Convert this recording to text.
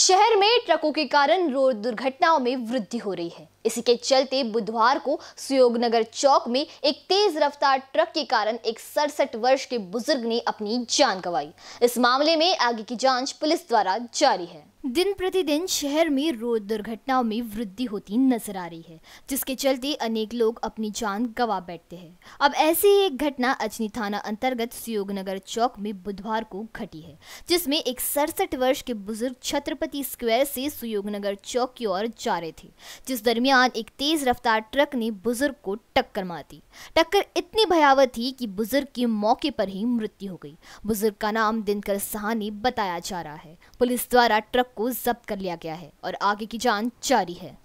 शहर में ट्रकों के कारण रोड दुर्घटनाओं में वृद्धि हो रही है इसी के चलते बुधवार को सुयोगनगर चौक में एक तेज रफ्तार ट्रक के कारण एक सड़सठ वर्ष के बुजुर्ग ने अपनी जान गंवाई इस मामले में आगे की जांच पुलिस द्वारा जारी है दिन प्रतिदिन शहर में रोड दुर्घटनाओं में वृद्धि होती नजर आ रही है जिसके चलते अनेक लोग अपनी जान गंवा बैठते हैं अब ऐसी ही एक घटना अजनी थाना अंतर्गत सुयोगनगर चौक में बुधवार को घटी है जिसमें एक सड़सठ वर्ष के बुजुर्ग छत्रपति स्क्वायर से सुयोगनगर चौक की ओर जा रहे थे जिस दरमियान दरमियान एक तेज रफ्तार ट्रक ने बुजुर्ग को टक्कर मार दी टक्कर इतनी भयावह थी कि बुजुर्ग की मौके पर ही मृत्यु हो गई बुजुर्ग का नाम दिनकर सहानी बताया जा रहा है पुलिस द्वारा ट्रक को जब्त कर लिया गया है और आगे की जांच जारी है